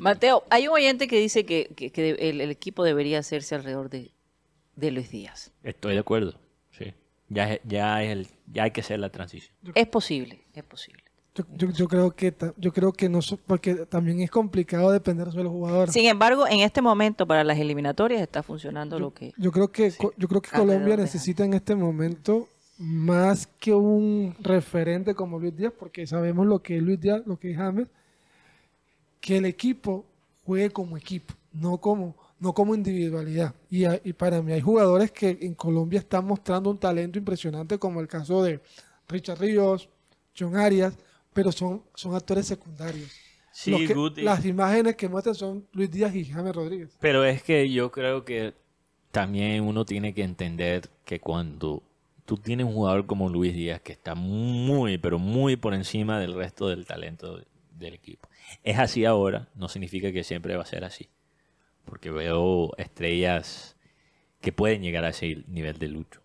Mateo, hay un oyente que dice que, el, equipo debería hacerse alrededor de, Luis Díaz. Estoy de acuerdo, sí. Ya, ya, es el, ya hay que hacer la transición. Es posible, es posible. Yo, creo que yo creo que no porque también es complicado depender de los jugadores. Sin embargo, en este momento para las eliminatorias está funcionando lo que Yo creo que yo creo que Colombia necesita en este momento más que un referente como Luis Díaz porque sabemos lo que es Luis Díaz, lo que es James que el equipo juegue como equipo, no como, no como individualidad. Y, para mí hay jugadores que en Colombia están mostrando un talento impresionante, como el caso de Richard Ríos, John Arias, pero son, son actores secundarios. las imágenes que muestran son Luis Díaz y Jaime Rodríguez. Pero es que yo creo que también uno tiene que entender que cuando tú tienes un jugador como Luis Díaz que está muy, pero muy por encima del resto del talento del equipo. Es así ahora, no significa que siempre va a ser así, porque veo estrellas que pueden llegar a ese nivel de lucho,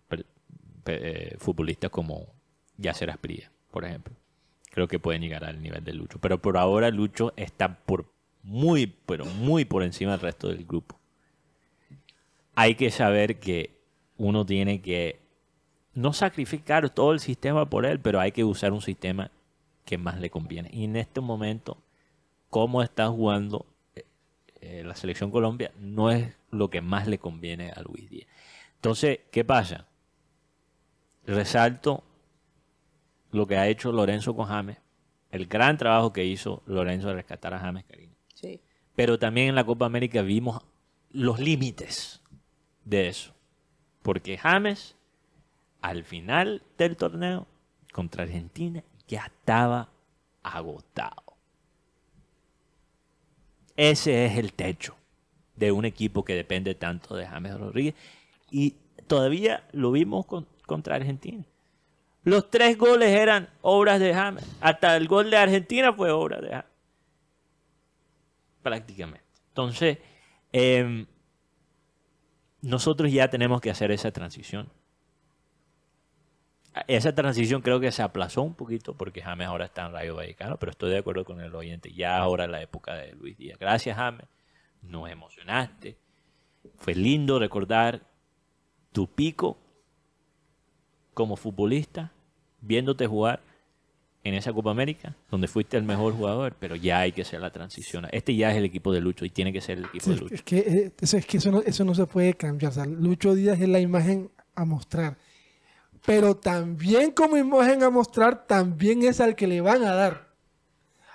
eh, futbolistas como Yacer Aspría, por ejemplo. Creo que pueden llegar al nivel de Lucho. Pero por ahora Lucho está muy, pero muy por encima del resto del grupo. Hay que saber que uno tiene que no sacrificar todo el sistema por él, pero hay que usar un sistema que más le conviene. Y en este momento, cómo está jugando eh, eh, la selección Colombia no es lo que más le conviene a Luis Díaz. Entonces, ¿qué pasa? Resalto lo que ha hecho Lorenzo con James, el gran trabajo que hizo Lorenzo de rescatar a James Cariño. Pero también en la Copa América vimos los límites de eso. Porque James, al final del torneo, contra Argentina ya estaba agotado. Ese es el techo de un equipo que depende tanto de James Rodríguez. Y todavía lo vimos contra Argentina. Los tres goles eran obras de James. Hasta el gol de Argentina fue obra de James. Prácticamente. Entonces, em, nosotros ya tenemos que hacer esa transición esa transición creo que se aplazó un poquito porque James ahora está en Rayo Vallecano, pero estoy de acuerdo con el oyente. Ya ahora es la época de Luis Díaz. Gracias, James. Nos emocionaste. Fue lindo recordar tu pico como futbolista, viéndote jugar en esa Copa América, donde fuiste el mejor jugador, pero ya hay que hacer la transición. Este ya es el equipo de Lucho y tiene que ser el equipo de Lucho. Eh, es que, eso, no, se puede cambiar. Lucho Díaz es la imagen a mostrar pero también como imagen a mostrar, también es al que le van a dar,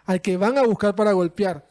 al que van a buscar para golpear.